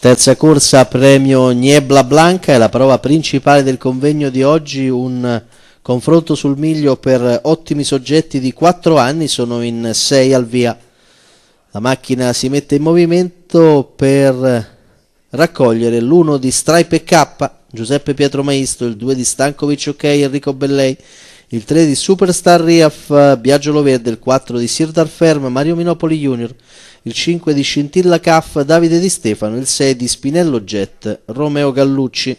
Terza corsa premio Niebla Blanca è la prova principale del convegno di oggi, un confronto sul miglio per ottimi soggetti di 4 anni, sono in 6 al via. La macchina si mette in movimento per raccogliere l'1 di Stripe K, Giuseppe Pietro Maisto, il 2 di Stankovic OK, Enrico Bellei, il 3 di Superstar Riaf Biagio Loverde, il 4 di Sirdar Ferm Mario Minopoli Junior, il 5 di Scintilla Caff Davide Di Stefano, il 6 di Spinello Jet Romeo Gallucci.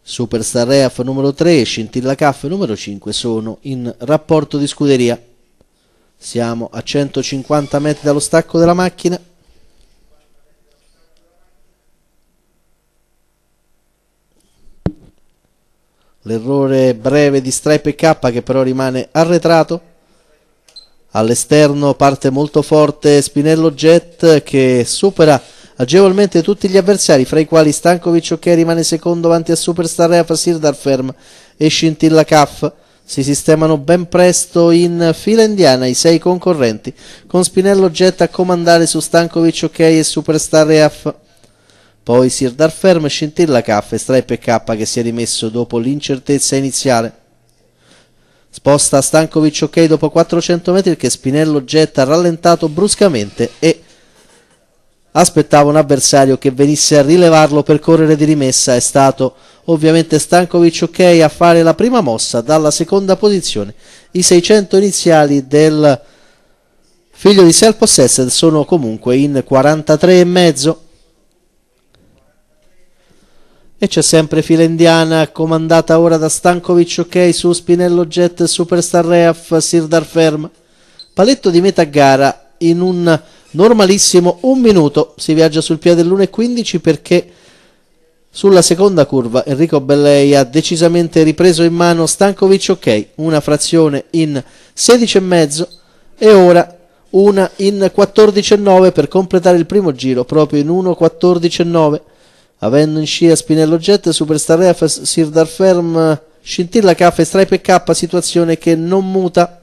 Superstar Reaf numero 3 e Scintilla Caff numero 5 sono in rapporto di scuderia. Siamo a 150 metri dallo stacco della macchina. l'errore breve di Stripe e K che però rimane arretrato all'esterno parte molto forte Spinello Jet che supera agevolmente tutti gli avversari fra i quali Stankovic ok rimane secondo avanti a Superstar Reaf Sirdarferm e Scintilla Kaff si sistemano ben presto in fila indiana i sei concorrenti con Spinello Jet a comandare su Stankovic ok e Superstar Reaf poi Sirdar Ferm scintilla K, Stripe e K che si è rimesso dopo l'incertezza iniziale. Sposta Stankovic ok dopo 400 metri che Spinello getta rallentato bruscamente e aspettava un avversario che venisse a rilevarlo per correre di rimessa. È stato ovviamente Stankovic ok a fare la prima mossa dalla seconda posizione. I 600 iniziali del figlio di self-possessed sono comunque in 43,5. E c'è sempre fila indiana, comandata ora da Stankovic ok su Spinello Jet Superstar Reaf Sirdar Ferm. Paletto di metà gara in un normalissimo un minuto. Si viaggia sul piede dell'1.15 perché sulla seconda curva Enrico Bellei ha decisamente ripreso in mano Stankovic ok, una frazione in 16,5 e ora una in 14,9 per completare il primo giro proprio in 1.14,9 avendo in scia Spinello Jet, Superstar Ref, Sirdar Ferm, Scintilla K, Stripe K, situazione che non muta,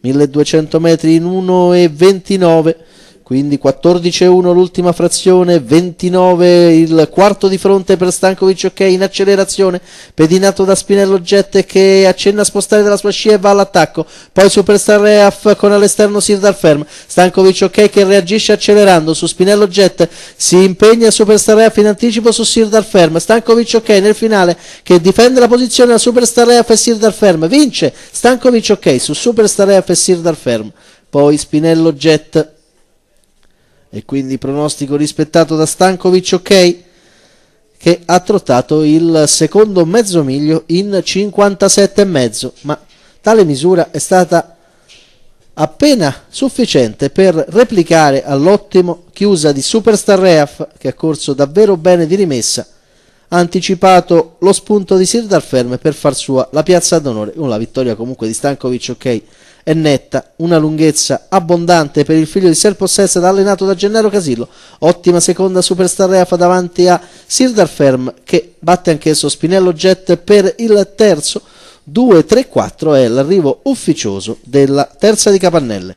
1200 metri in 1 e 29, quindi 14-1 l'ultima frazione, 29 il quarto di fronte per Stankovic, ok in accelerazione, pedinato da Spinello Jet che accenna a spostare dalla sua scia e va all'attacco, poi Superstar Reaf con all'esterno Sirdar Ferm, Stankovic ok che reagisce accelerando su Spinello Jet, si impegna Superstar Reaf in anticipo su Sirdar Ferm, Stankovic ok nel finale che difende la posizione a Superstar Reaf e Sirdar Ferm, vince Stankovic ok su Superstar Reaf e Sirdar Ferm, poi Spinello Jet e quindi pronostico rispettato da Stankovic ok che ha trottato il secondo mezzo miglio in 57,5 ma tale misura è stata appena sufficiente per replicare all'ottimo chiusa di Superstar Reaf che ha corso davvero bene di rimessa ha anticipato lo spunto di Sirdar Ferme per far sua la piazza d'onore una vittoria comunque di Stankovic ok è netta, una lunghezza abbondante per il figlio di Serpo Sessa allenato da Gennaro Casillo. Ottima seconda superstar rea fa davanti a Sirdar Ferm che batte anch'esso Spinello Jet per il terzo. 2-3-4 è l'arrivo ufficioso della terza di Capannelle.